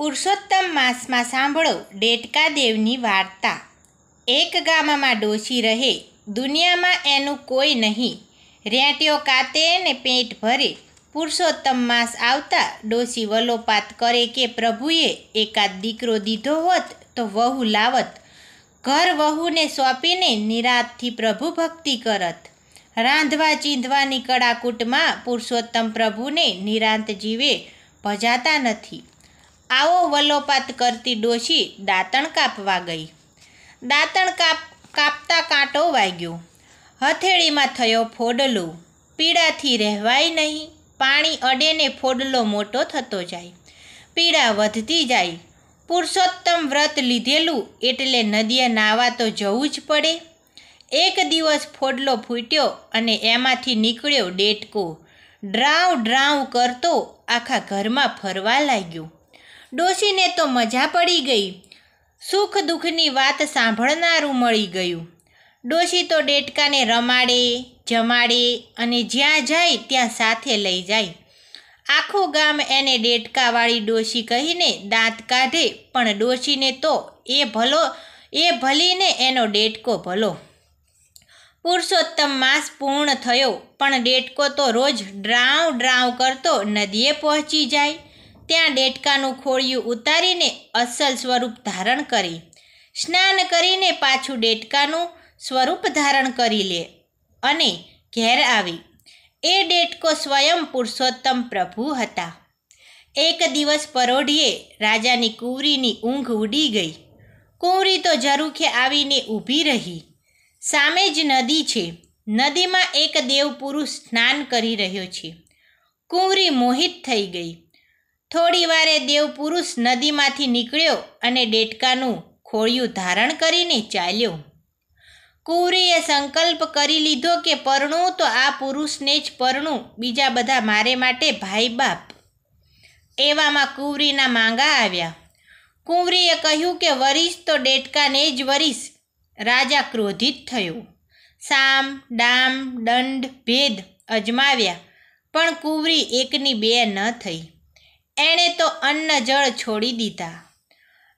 પુરુષોત્તમ માસમાં સાંભળો ડેટકા દેવની વાર્તા એક ગામમાં ડોશી રહે દુનિયામાં એનું કોઈ નહીં રેંટીઓ કાતે ને પેટ ભરે પુરુષોત્તમ માસ આવતા ડોશી વલોપાત કરે કે પ્રભુએ એકાદ દીકરો દીધો હોત તો વહુ લાવત ઘર વહુને સોંપીને નિરાતથી પ્રભુ ભક્તિ કરત રાંધવા ચીંધવાની કળાકૂટમાં પુરુષોત્તમ પ્રભુને નિરાંત જીવે ભજાતા નથી આવો વલોપાત કરતી ડોશી દાંતણ કાપવા ગઈ દાંતણ કાપ કાપતા કાંટો વાગ્યો હથેળીમાં થયો ફોડલો પીડાથી રહેવાય નહીં પાણી અડેને ફોડલો મોટો થતો જાય પીડા વધતી જાય પુરુષોત્તમ વ્રત લીધેલું એટલે નદીએ નાવા તો જવું જ પડે એક દિવસ ફોડલો ફૂટ્યો અને એમાંથી નીકળ્યો ડેટકો ડ્રાવ ડ્રાવ કરતો આખા ઘરમાં ફરવા લાગ્યો ડોશીને તો મજા પડી ગઈ સુખ દુઃખની વાત સાંભળનારું મળી ગયું ડોશી તો ડેટકાને રમાડે જમાડે અને જ્યાં જાય ત્યાં સાથે લઈ જાય આખું ગામ એને ડેટકાવાળી ડોશી કહીને દાંત કાઢે પણ ડોશીને તો એ ભલો એ ભલીને એનો ડેટકો ભલો પુરુષોત્તમ માસ પૂર્ણ થયો પણ ડેટકો તો રોજ ડ્રાઉ ડ્રાઉ કરતો નદીએ પહોંચી જાય ત્યાં ડેટકાનું ખોળિયું ઉતારીને અસલ સ્વરૂપ ધારણ કરી સ્નાન કરીને પાછું ડેટકાનું સ્વરૂપ ધારણ કરી લે અને ઘેર આવી એ ડેટકો સ્વયં પુરુષોત્તમ પ્રભુ હતા એક દિવસ પરોઢીએ રાજાની કુંવરીની ઊંઘ ઉડી ગઈ કુંવરી તો ઝરૂખે આવીને ઊભી રહી સામે જ નદી છે નદીમાં એક દેવ પુરુષ સ્નાન કરી રહ્યો છે કુંવરી મોહિત થઈ ગઈ થોડી વારે દેવપુરુષ નદીમાંથી નીકળ્યો અને ડેટકાનું ખોળિયું ધારણ કરીને ચાલ્યો કુંવરીએ સંકલ્પ કરી લીધો કે પરણું તો આ પુરુષને જ પરણું બીજા બધા મારે માટે ભાઈ બાપ એવામાં કુંવરીના માંગા આવ્યા કુંવરીએ કહ્યું કે વરીશ તો ડેટકાને જ વરીશ રાજા ક્રોધિત થયો સામ ડામ દંડ ભેદ અજમાવ્યા પણ કુંવરી એકની બે ન થઈ એણે તો અન્ન જળ છોડી દીધા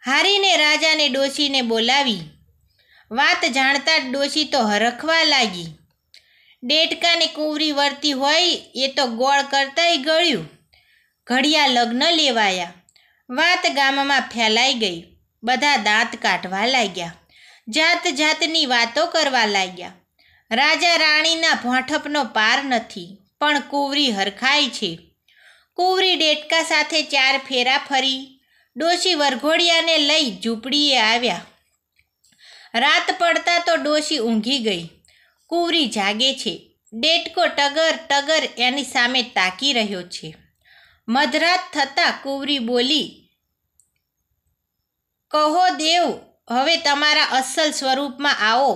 હારીને રાજાને ડોશીને બોલાવી વાત જાણતા જ ડોશી તો હરખવા લાગી ડેટકાને કુંવરી વર્તી હોય એ તો ગોળ કરતાય ગળ્યું ઘડિયા લગ્ન લેવાયા વાત ગામમાં ફેલાઈ ગઈ બધા દાંત કાઢવા લાગ્યા જાત જાતની વાતો કરવા લાગ્યા રાજા રાણીના ભોંઠપનો પાર નથી પણ કુંવરી હરખાય છે કુંવરી ડેટકા સાથે ચાર ફેરા ફરી ડોશી વરઘોડિયાને લઈ ઝૂંપડીએ આવ્યા રાત પડતા તો ડોશી ઊંઘી ગઈ કુંવરી જાગે છે ડેટકો ટગર ટગર એની સામે તાકી રહ્યો છે મધરાત થતાં કુંવરી બોલી કહો દેવ હવે તમારા અસલ સ્વરૂપમાં આવો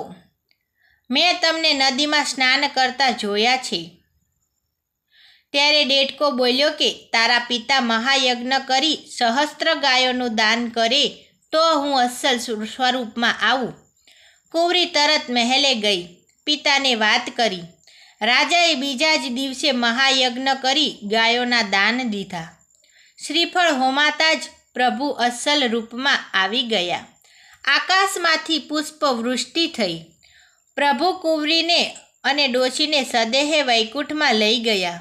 મેં તમને નદીમાં સ્નાન કરતા જોયા છે ત્યારે ડેટકો બોલ્યો કે તારા પિતા મહાયજ્ઞ કરી સહસ્ત્ર ગાયોનું દાન કરે તો હું અસલ સ્વરૂપમાં આવું કુંવરી તરત મહેલે ગઈ પિતાને વાત કરી રાજાએ બીજા જ દિવસે મહાયજ્ઞ કરી ગાયોના દાન દીધા શ્રીફળ હોમાતા જ પ્રભુ અસલ રૂપમાં આવી ગયા આકાશમાંથી પુષ્પવૃષ્ટિ થઈ પ્રભુ કુંવરીને અને ડોશીને સદેહે વૈકુંઠમાં લઈ ગયા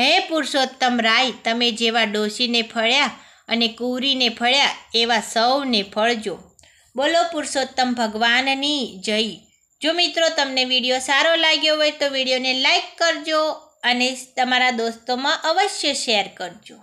હે પુરુષોત્તમ રાય તમે જેવા ડોશીને ફળ્યા અને કુરીને ફળ્યા એવા સૌને ફળજો બોલો પુરુષોત્તમ ભગવાનની જય જો મિત્રો તમને વિડીયો સારો લાગ્યો હોય તો વિડીયોને લાઈક કરજો અને તમારા દોસ્તોમાં અવશ્ય શેર કરજો